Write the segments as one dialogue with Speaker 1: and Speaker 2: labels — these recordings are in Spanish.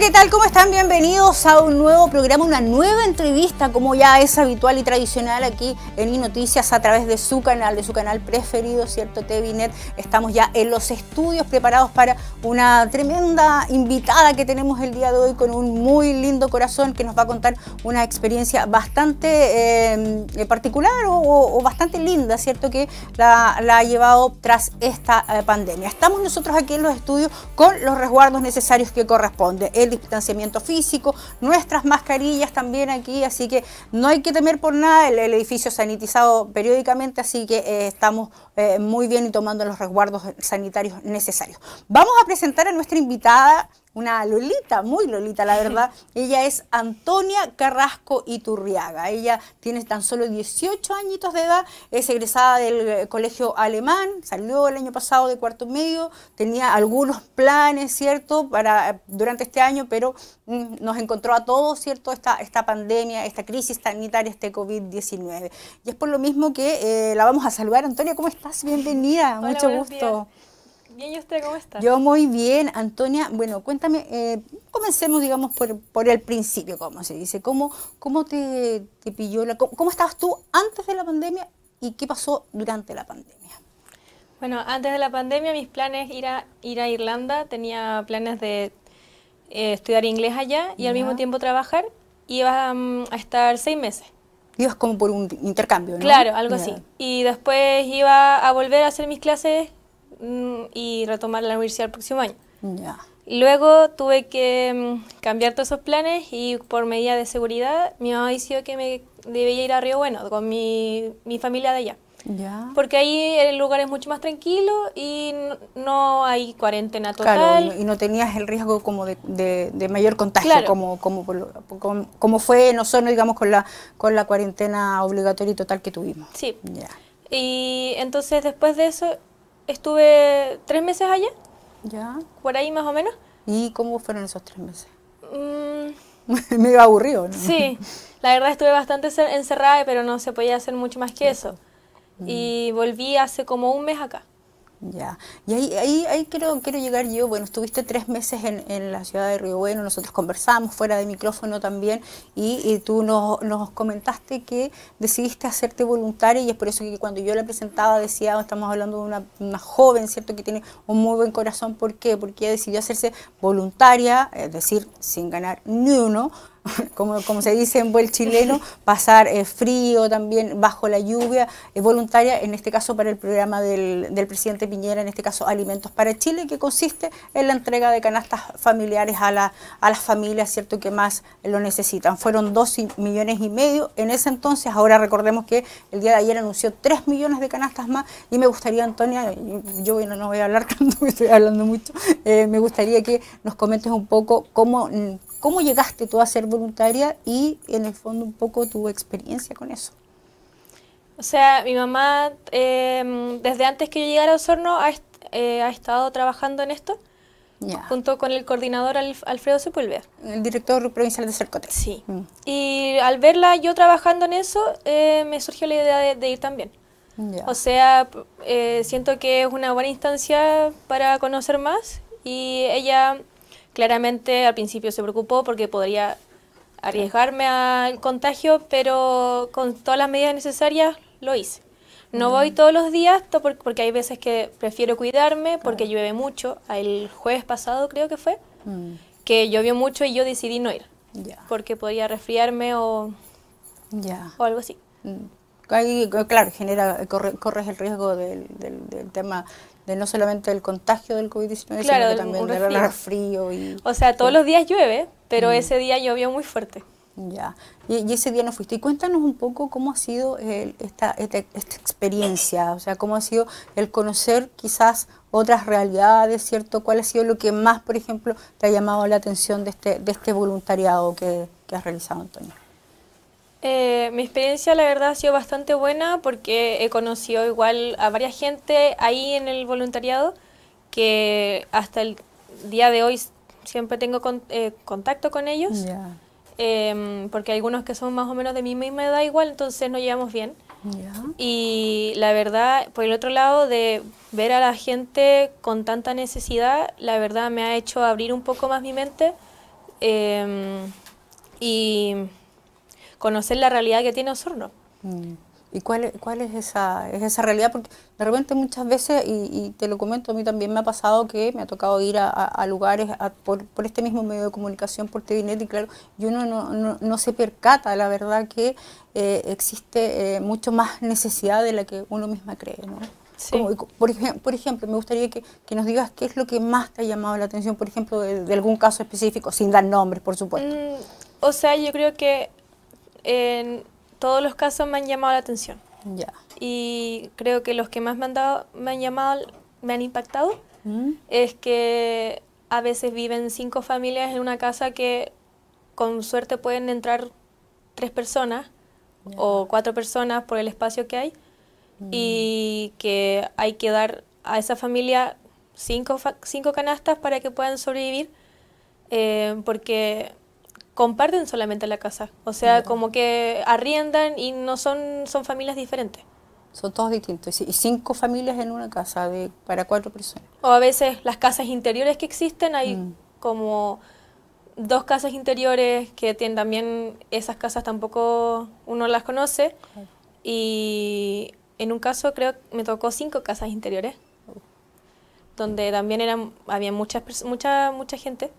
Speaker 1: ¿qué tal? ¿Cómo están? Bienvenidos a un nuevo programa, una nueva entrevista, como ya es habitual y tradicional aquí en Inoticias a través de su canal, de su canal preferido, ¿cierto? TVNet. Estamos ya en los estudios preparados para una tremenda invitada que tenemos el día de hoy con un muy lindo corazón que nos va a contar una experiencia bastante eh, particular o, bastante linda, ¿cierto? Que la, ha llevado tras esta eh, pandemia. Estamos nosotros aquí en los estudios con los resguardos necesarios que corresponde. El distanciamiento físico, nuestras mascarillas también aquí, así que no hay que temer por nada, el, edificio sanitizado periódicamente, así que eh, estamos eh, muy bien y tomando los resguardos sanitarios necesarios. Vamos a presentar a nuestra invitada una Lolita, muy Lolita, la verdad. ella es Antonia Carrasco Iturriaga. Ella tiene tan solo 18 añitos de edad, es egresada del eh, colegio alemán, salió el año pasado de cuarto medio, tenía algunos planes, ¿cierto?, para eh, durante este año, pero mm, nos encontró a todos, ¿cierto?, esta, esta pandemia, esta crisis sanitaria, este COVID-19. Y es por lo mismo que eh, la vamos a saludar. Antonia, ¿cómo estás? Bienvenida, mucho gusto.
Speaker 2: Bien, ¿y usted cómo está? Yo
Speaker 1: muy bien, Antonia. Bueno, cuéntame, eh, comencemos, digamos, por, el principio, como se dice. ¿Cómo, cómo te, pilló la... Cómo, estabas tú antes de la pandemia y qué pasó durante la pandemia?
Speaker 2: Bueno, antes de la pandemia mis planes era ir a Irlanda, tenía planes de eh, estudiar inglés allá y al mismo tiempo trabajar. Iba mm, a estar seis meses.
Speaker 1: Ibas como por un intercambio, ¿no? Claro, algo así.
Speaker 2: Y después iba a volver a hacer mis clases Mm, y retomar la universidad el próximo año. Luego tuve que mm, cambiar todos esos planes y por medida de seguridad mi mamá decidió que me debía ir a Río Bueno con mi, mi familia de allá. Porque ahí el lugar es mucho más tranquilo y no, hay cuarentena total. Claro,
Speaker 1: y no tenías el riesgo como de, de, mayor contagio, como, como, como, fue nosotros, digamos, con la, con la cuarentena obligatoria y total que tuvimos.
Speaker 2: Sí. Y entonces después de eso estuve tres meses allá. Ya. Por ahí más o menos. ¿Y cómo
Speaker 1: fueron esos tres meses?
Speaker 2: Mm.
Speaker 1: Me iba aburrido, ¿no?
Speaker 2: Sí, la verdad estuve bastante encerrada, pero no se podía hacer mucho más que eso. Mm. Y volví hace como un mes acá.
Speaker 1: Ya, y ahí, ahí, ahí quiero, quiero llegar yo, bueno, estuviste tres meses en, en, la ciudad de Río Bueno, nosotros conversamos fuera de micrófono también y, tú nos, nos, comentaste que decidiste hacerte voluntaria y es por eso que cuando yo la presentaba decía, oh, estamos hablando de una, una joven, ¿cierto?, que tiene un muy buen corazón, ¿por qué? Porque ella decidió hacerse voluntaria, es decir, sin ganar ni uno, como, se dice en buen chileno, pasar eh, frío también, bajo la lluvia, eh, voluntaria, en este caso para el programa del, presidente Piñera, en este caso Alimentos para Chile, que consiste en la entrega de canastas familiares a, la, a las familias, ¿cierto?, que más lo necesitan. Fueron 2 millones y medio en ese entonces, ahora recordemos que el día de ayer anunció 3 millones de canastas más y me gustaría, Antonia, yo no voy a hablar tanto, estoy hablando mucho, eh, me gustaría que nos comentes un poco cómo mm, cómo llegaste tú a ser voluntaria y en el fondo un poco tu experiencia con eso.
Speaker 2: O sea, mi mamá em, desde antes que yo llegara a Osorno eh, ha, estado trabajando en esto. junto con el coordinador Alfredo Sepúlveda.
Speaker 1: El director provincial de Cercote. Sí. Mm.
Speaker 2: Y al verla yo trabajando en eso, eh, me surgió la idea de, ir también. O sea, eh, siento que es una buena instancia para conocer más y ella Claramente al principio se preocupó porque podría arriesgarme al contagio, pero con todas las medidas necesarias lo hice. No voy todos los días porque hay veces que prefiero cuidarme porque llueve mucho. El jueves pasado creo que fue, mm. que llovió mucho y yo decidí no ir porque podría resfriarme o, o algo así.
Speaker 1: Mm. claro, genera, corres el riesgo del, del, tema de no solamente del contagio del COVID-19, sino también el
Speaker 2: frío. y, o sea, todos los días llueve, pero mm. ese día llovió muy fuerte. Ya,
Speaker 1: y, ese día no fuiste. Y cuéntanos un poco cómo ha sido el, esta, esta, experiencia, o sea, cómo ha sido el conocer quizás otras realidades, ¿cierto? ¿Cuál ha sido lo que más, por ejemplo, te ha llamado la atención de este, de este voluntariado que, que has realizado, Antonio?
Speaker 2: Eh, mi experiencia la verdad ha sido bastante buena porque he conocido igual a varias gente ahí en el voluntariado que hasta el día de hoy siempre tengo eh, contacto con ellos em, porque algunos que son más o menos de mi misma edad igual entonces nos llevamos bien y la verdad por el otro lado de ver a la gente con tanta necesidad la verdad me ha hecho abrir un poco más mi mente em, y conocer la realidad que tiene Osorno.
Speaker 1: Mm. ¿Y cuál, cuál es, esa, es esa realidad? Porque de repente muchas veces, y, te lo comento, a mí también me ha pasado que me ha tocado ir a, lugares por, este mismo medio de comunicación, por TVNet, y claro, y uno no, no, se percata, la verdad, que eh, existe eh, mucho más necesidad de la que uno misma cree, por, ejemplo, por, ejemplo, me gustaría que, nos digas qué es lo que más te ha llamado la atención, por ejemplo, de, algún caso específico, sin dar nombres, por supuesto.
Speaker 2: Mm, o sea, yo creo que en todos los casos me han llamado la atención. Ya. Y creo que los que más me han, me han llamado, me han impactado, mm. es que a veces viven cinco familias en una casa que con suerte pueden entrar tres personas o cuatro personas por el espacio que hay mm. y que hay que dar a esa familia cinco, cinco canastas para que puedan sobrevivir eh, porque comparten solamente la casa. O sea, como que arriendan y no son, son familias diferentes.
Speaker 1: Son todos distintos. Y cinco familias en una casa de, para cuatro personas.
Speaker 2: O a veces las casas interiores que existen, hay mm. como dos casas interiores que tienen también, esas casas tampoco uno las conoce. Y en un caso creo que me tocó cinco casas interiores, oh. donde también eran, había muchas mucha, mucha gente.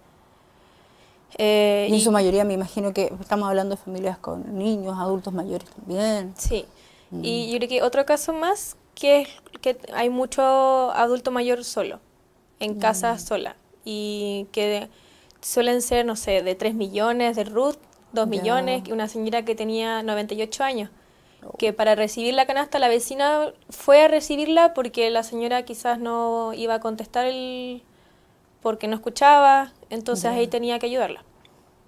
Speaker 2: Eh, y en su mayoría me
Speaker 1: imagino que estamos hablando de familias con niños, adultos mayores también.
Speaker 2: Sí, mm. y yo creo que otro caso más que es que hay mucho adulto mayor solo, en mm. casa sola, y que suelen ser, no sé, de 3 millones de Ruth, 2 millones, una señora que tenía 98 años, oh. que para recibir la canasta la vecina fue a recibirla porque la señora quizás no iba a contestar el, porque no escuchaba, entonces ahí tenía que ayudarla.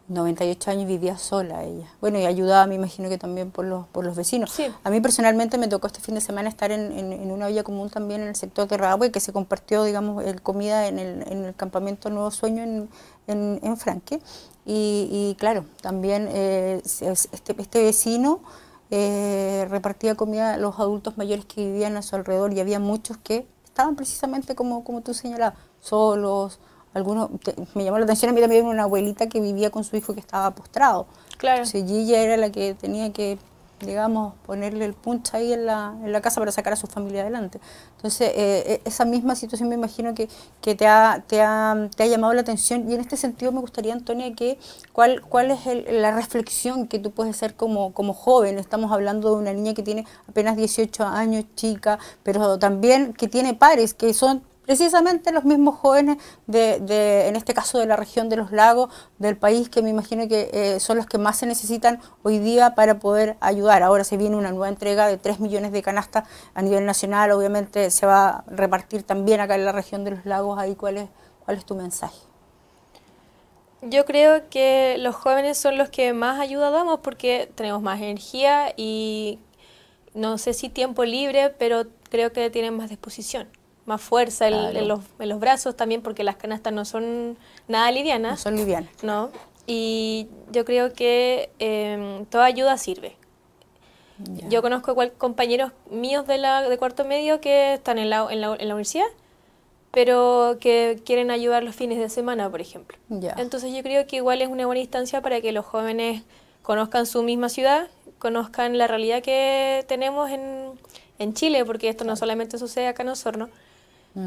Speaker 1: 98 años vivía sola ella. Bueno, y ayudaba, me imagino que también por los, por los vecinos. A mí personalmente me tocó este fin de semana estar en, una villa común también en el sector de que se compartió, digamos, el comida en el, campamento Nuevo Sueño en, en, Franque. Y, claro, también eh, este, este, vecino eh, repartía comida a los adultos mayores que vivían a su alrededor y había muchos que estaban precisamente como, como tú señalabas solos. Algunos, me llamó la atención a mí también una abuelita que vivía con su hijo que estaba postrado. Claro. era la que tenía que, digamos, ponerle el punch ahí en la, en la casa para sacar a su familia adelante. Entonces, eh, e, esa misma situación me imagino que, te, ha, te, ha, llamado la atención. Y en este sentido me gustaría, Antonia, que cuál, cuál es la reflexión que tú puedes hacer como, como joven. Estamos hablando de una niña que tiene apenas 18 años, chica, pero también que tiene pares, que son precisamente los mismos jóvenes de, en este caso de la región de los lagos del país, que me imagino que eh, son los que más se necesitan hoy día para poder ayudar. Ahora se viene una nueva entrega de 3 millones de canastas a nivel nacional, obviamente se va a repartir también acá en la región de los lagos, ahí cuál es, cuál es tu mensaje.
Speaker 2: Yo creo que los jóvenes son los que más ayuda damos porque tenemos más energía y no sé si tiempo libre, pero creo que tienen más disposición más fuerza en, los, brazos también, porque las canastas no son nada livianas. No son livianas. No. Y yo creo que em, toda ayuda sirve. Yo conozco compañeros míos de, cuarto medio que están en la, universidad, pero que quieren ayudar los fines de semana, por ejemplo. Entonces yo creo que igual es una buena instancia para que los jóvenes conozcan su misma ciudad, conozcan la realidad que tenemos en, en Chile, porque esto no solamente sucede acá en Osorno,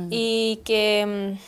Speaker 2: y que mm,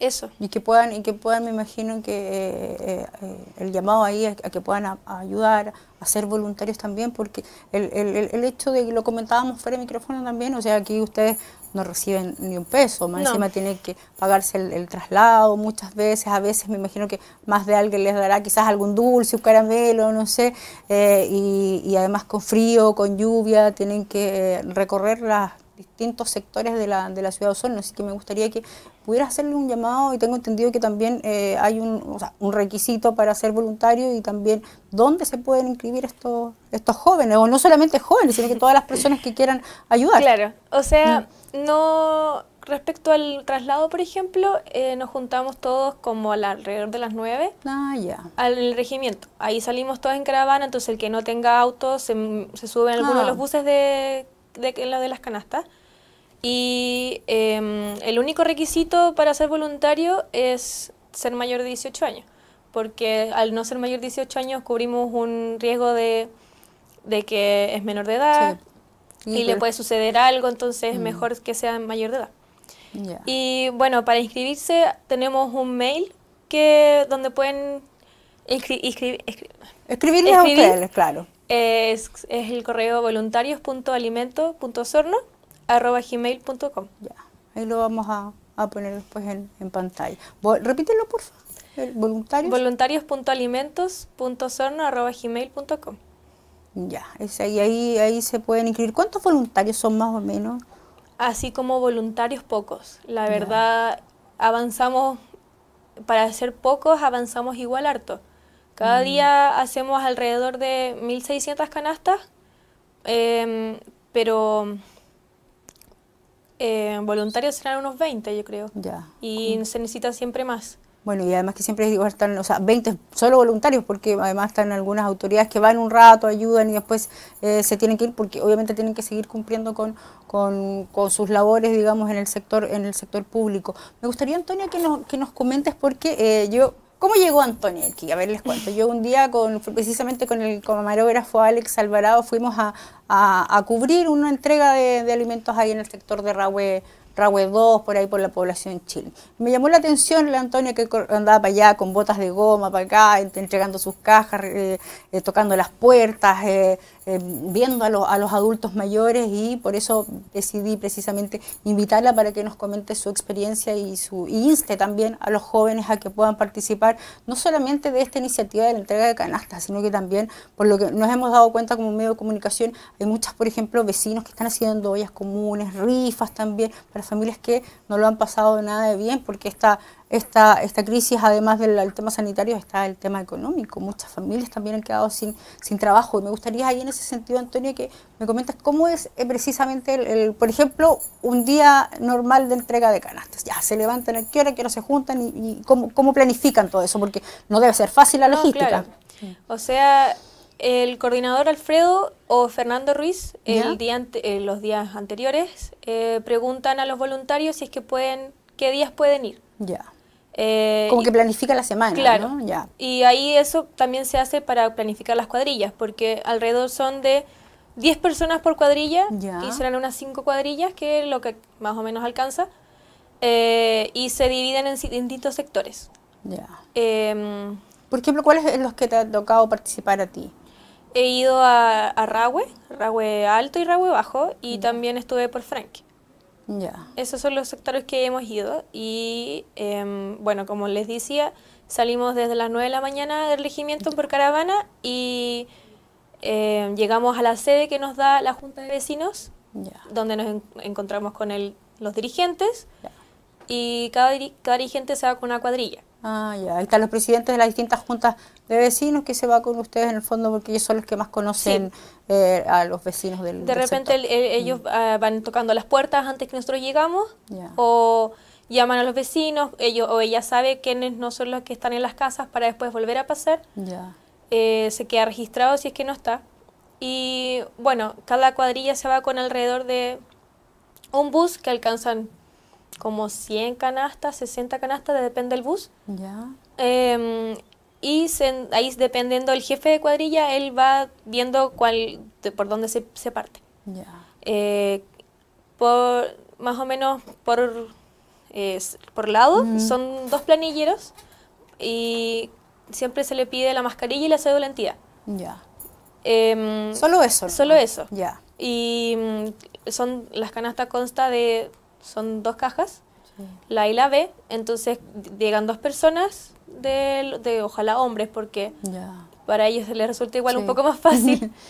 Speaker 2: eso. Y que puedan, y que puedan me
Speaker 1: imagino que eh, eh, eh, el llamado ahí a, que puedan ayudar, a ser voluntarios también, porque el, el, el hecho de que lo comentábamos fuera de micrófono también, o sea, aquí ustedes no reciben ni un peso, más encima tienen que pagarse el, traslado muchas veces, a veces me imagino que más de alguien les dará quizás algún dulce, un caramelo, no sé, y, y además con frío, con lluvia, tienen que recorrer las distintos sectores de la, de la ciudad de Osorno, así que me gustaría que pudiera hacerle un llamado y tengo entendido que también eh, hay un, o sea, un requisito para ser voluntario y también dónde se pueden inscribir estos, estos jóvenes, o no solamente jóvenes, sino que todas las personas que quieran ayudar. Claro,
Speaker 2: o sea, mm. no respecto al traslado, por ejemplo, eh, nos juntamos todos como al alrededor de las nueve ah, al regimiento. Ahí salimos todos en caravana, entonces el que no tenga auto se, se sube en alguno de ah. los buses de de, en de las canastas. Y em, el único requisito para ser voluntario es ser mayor de 18 años, porque al no ser mayor de 18 años cubrimos un riesgo de, de que es menor de edad y le puede suceder algo, entonces es mm. mejor que sea mayor de edad. Y bueno, para inscribirse tenemos un mail que donde pueden escribir,
Speaker 1: a ustedes, claro.
Speaker 2: Es, el correo voluntarios.alimento.sorno.gmail.com. Ya,
Speaker 1: ahí lo vamos a, poner después en, pantalla. Repítelo, por favor.
Speaker 2: Voluntarios. Voluntarios.alimentos.sorno.gmail.com.
Speaker 1: Ya, ahí, ahí, ahí se pueden inscribir. ¿Cuántos voluntarios son más o menos?
Speaker 2: Así como voluntarios pocos. La verdad, avanzamos, para ser pocos, avanzamos igual harto. Cada mm. día hacemos alrededor de 1.600 canastas, em, pero eh, voluntarios serán unos 20, yo creo. Ya. Y mm. se necesita siempre más.
Speaker 1: Bueno, y además que siempre digo, están, o sea, 20 solo voluntarios, porque además están algunas autoridades que van un rato, ayudan y después eh, se tienen que ir, porque obviamente tienen que seguir cumpliendo con, con, sus labores, digamos, en el sector, en el sector público. Me gustaría, Antonio, que nos, que nos comentes, porque eh, yo ¿Cómo llegó Antonio aquí? A ver, les cuento. Yo un día, con, precisamente con el camarógrafo Alex Alvarado, fuimos a, cubrir una entrega de, alimentos ahí en el sector de Rahue, 2, por ahí por la población chile. Me llamó la atención la Antonia que andaba para allá con botas de goma, para acá, entregando sus cajas, eh, eh, tocando las puertas, eh, eh, viendo a, los adultos mayores y por eso decidí precisamente invitarla para que nos comente su experiencia y su inste también a los jóvenes a que puedan participar no solamente de esta iniciativa de la entrega de canastas, sino que también por lo que nos hemos dado cuenta como medio de comunicación hay muchas, por ejemplo, vecinos que están haciendo ollas comunes, rifas también para familias que no lo han pasado nada de bien porque esta esta, crisis, además del, tema sanitario, está el tema económico. Muchas familias también han quedado sin, trabajo. Y me gustaría ahí en ese sentido, Antonio, que me comentas cómo es eh, precisamente, el, por ejemplo, un día normal de entrega de canastas. Ya, se levantan a qué hora, qué hora se juntan y, cómo, planifican todo eso, porque no debe ser fácil la logística.
Speaker 2: O sea, el coordinador Alfredo o Fernando Ruiz, el día eh, los días anteriores, eh, preguntan a los voluntarios si es que pueden, qué días pueden ir. Ya. Eh, Como que
Speaker 1: planifica la semana. Claro. Ya.
Speaker 2: Y ahí eso también se hace para planificar las cuadrillas, porque alrededor son de 10 personas por cuadrilla, y serán unas 5 cuadrillas, que es lo que más o menos alcanza, eh, y se dividen en, distintos sectores. Ya. Em,
Speaker 1: por ejemplo, ¿cuáles son los que te ha tocado participar a ti?
Speaker 2: He ido a, a Rahue, Alto y Rahue Bajo, y también estuve por Frank. Esos son los sectores que hemos ido y, em, bueno, como les decía, salimos desde las 9 de la mañana del regimiento por caravana y em, llegamos a la sede que nos da la Junta de Vecinos, donde nos encontramos con los dirigentes y cada, cada dirigente se va con una cuadrilla.
Speaker 1: Ah, ya. Ahí están los presidentes de las distintas juntas de vecinos que se va con ustedes en el fondo porque ellos son los que más conocen eh, a los vecinos del De repente
Speaker 2: ellos mm. ah, van tocando las puertas antes que nosotros llegamos o llaman a los vecinos ellos o ella sabe quiénes no son los que están en las casas para después volver a pasar. Eh, se queda registrado si es que no está. Y bueno, cada cuadrilla se va con alrededor de un bus que alcanzan como 100 canastas, 60 canastas, depende del bus. Ya. Em, y ahí dependiendo del jefe de cuadrilla, él va viendo cuál, por dónde se, parte. Ya. Eh, por, más o menos por, por lado, son dos planilleros y siempre se le pide la mascarilla y la cédula entidad. Ya. Em, solo eso. Solo eso. Ya. Y mm, son, las canastas consta de son dos cajas, la A y la B, entonces llegan dos personas, de, ojalá hombres, porque para ellos les resulta igual un poco más fácil.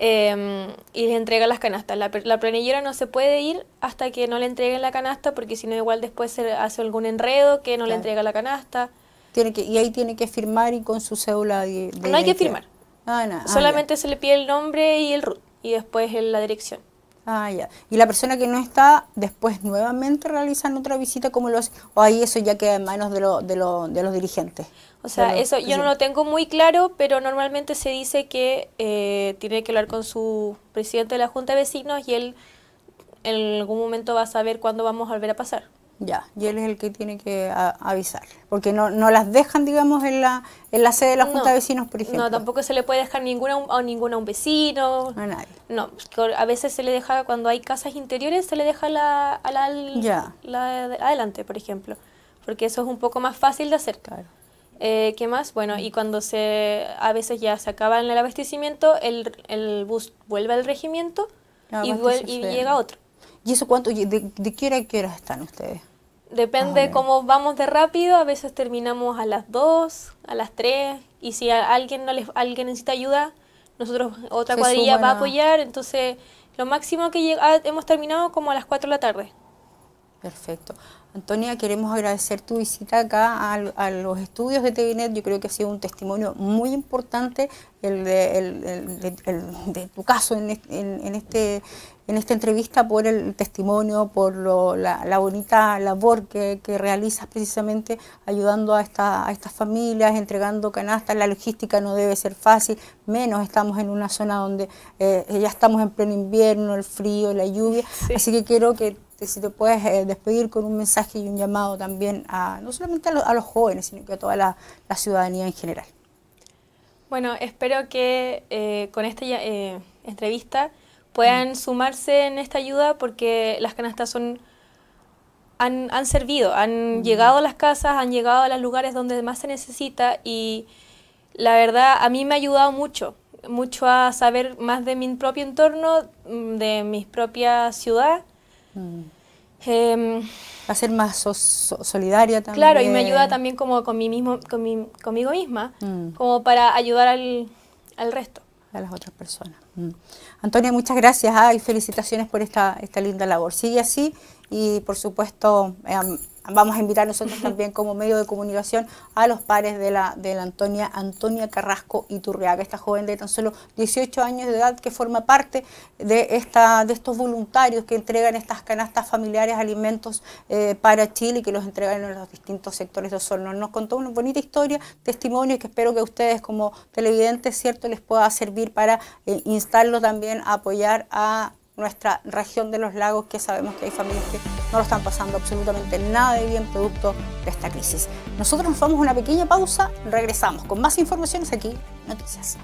Speaker 2: Em, y les entrega las canastas. La, planillera no se puede ir hasta que no le entreguen la canasta, porque si no, igual después se hace algún enredo que no le entrega la canasta. Tiene que,
Speaker 1: y ahí tiene que firmar y con su cédula No hay que firmar. Ah, ah, Solamente
Speaker 2: se le pide el nombre y el RUT y después la dirección.
Speaker 1: Ah, ya. Y la persona que no está, después nuevamente realizan otra visita, como los o ahí eso ya queda en manos de, de, de los dirigentes.
Speaker 2: O sea, eso yo no lo tengo muy claro, pero normalmente se dice que eh, tiene que hablar con su presidente de la Junta de Vecinos y él en algún momento va a saber cuándo vamos a volver a pasar.
Speaker 1: Ya, y él es el que tiene que avisar, porque no, no las dejan, digamos, en la, en la sede de la Junta de Vecinos, por No,
Speaker 2: tampoco se le puede dejar ninguna a ninguna un vecino. A nadie. No, a veces se le deja, cuando hay casas interiores, se le deja la, a la, adelante, por ejemplo, porque eso es un poco más fácil de hacer. Claro. Eh, ¿Qué más? Bueno, y cuando se a veces ya se acaba el abastecimiento, el, el bus vuelve al regimiento y, y llega otro.
Speaker 1: ¿Y eso cuánto, de, qué hora a qué hora están ustedes?
Speaker 2: Depende cómo vamos de rápido, a veces terminamos a las 2, a las 3, y si alguien, no les, alguien necesita ayuda, nosotros otra cuadrilla va a apoyar, entonces lo máximo que ah, hemos terminado como a las 4 de la tarde.
Speaker 1: Perfecto. Antonia, queremos agradecer tu visita acá a, los estudios de TVNet. Yo creo que ha sido un testimonio muy importante el de, tu caso en este en esta entrevista por el testimonio, por la, bonita labor que, realizas precisamente ayudando a, estas familias, entregando canastas. La logística no debe ser fácil, menos estamos en una zona donde eh, ya estamos en pleno invierno, el frío, la lluvia. Así que quiero que si te puedes eh, despedir con un mensaje y un llamado también a no solamente a, los jóvenes, sino que a toda la, ciudadanía en general.
Speaker 2: Bueno, espero que eh, con esta entrevista puedan sumarse en esta ayuda porque las canastas son han, han servido, han mm. llegado a las casas, han llegado a los lugares donde más se necesita y la verdad a mí me ha ayudado mucho, mucho a saber más de mi propio entorno, mm, de mi propia ciudad. Mm. Em,
Speaker 1: a ser más solidaria también. Claro, y me ayuda
Speaker 2: también como con, mi mismo, con conmigo misma, como para ayudar al, al resto.
Speaker 1: A las otras personas. Mm. Antonia, muchas gracias ah, y felicitaciones por esta, esta linda labor. Sigue así y, por supuesto, em, vamos a invitar nosotros también como medio de comunicación a los pares de la, de la Antonia, Antonia Carrasco Iturriaga, esta joven de tan solo 18 años de edad que forma parte de, esta, de estos voluntarios que entregan estas canastas familiares, alimentos eh, para Chile y que los entregan en los distintos sectores de Osorno. Nos contó una bonita historia, testimonio que espero que ustedes como televidentes, ¿cierto?, les pueda servir para eh, instarlo también a apoyar a nuestra región de los lagos, que sabemos que hay familias que no lo están pasando absolutamente nada de bien producto de esta crisis. Nosotros nos vamos a una pequeña pausa, regresamos con más informaciones aquí, Noticias.